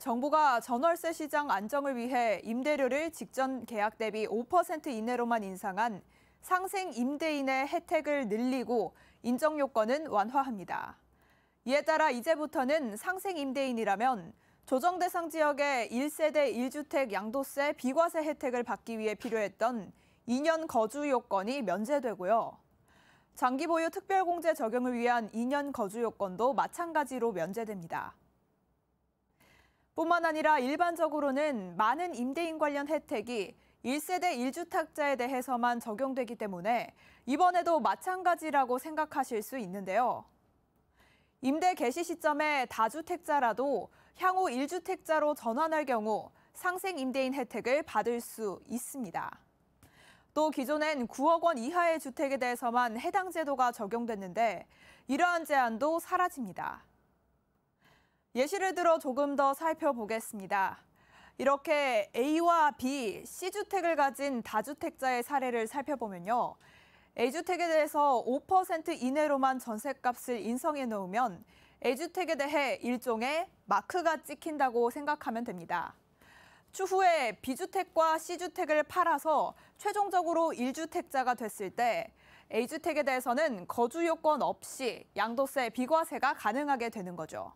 정부가 전월세 시장 안정을 위해 임대료를 직전 계약 대비 5% 이내로만 인상한 상생 임대인의 혜택을 늘리고 인정 요건은 완화합니다. 이에 따라 이제부터는 상생 임대인이라면 조정 대상 지역의 1세대 1주택 양도세 비과세 혜택을 받기 위해 필요했던 2년 거주 요건이 면제되고요. 장기 보유 특별공제 적용을 위한 2년 거주 요건도 마찬가지로 면제됩니다. 뿐만 아니라 일반적으로는 많은 임대인 관련 혜택이 1세대 1주택자에 대해서만 적용되기 때문에 이번에도 마찬가지라고 생각하실 수 있는데요. 임대 개시 시점에 다주택자라도 향후 1주택자로 전환할 경우 상생 임대인 혜택을 받을 수 있습니다. 또 기존엔 9억 원 이하의 주택에 대해서만 해당 제도가 적용됐는데 이러한 제한도 사라집니다. 예시를 들어 조금 더 살펴보겠습니다. 이렇게 A와 B, C주택을 가진 다주택자의 사례를 살펴보면요. A주택에 대해서 5% 이내로만 전셋값을 인성해 놓으면 A주택에 대해 일종의 마크가 찍힌다고 생각하면 됩니다. 추후에 B주택과 C주택을 팔아서 최종적으로 1주택자가 됐을 때 A주택에 대해서는 거주 요건 없이 양도세 비과세가 가능하게 되는 거죠.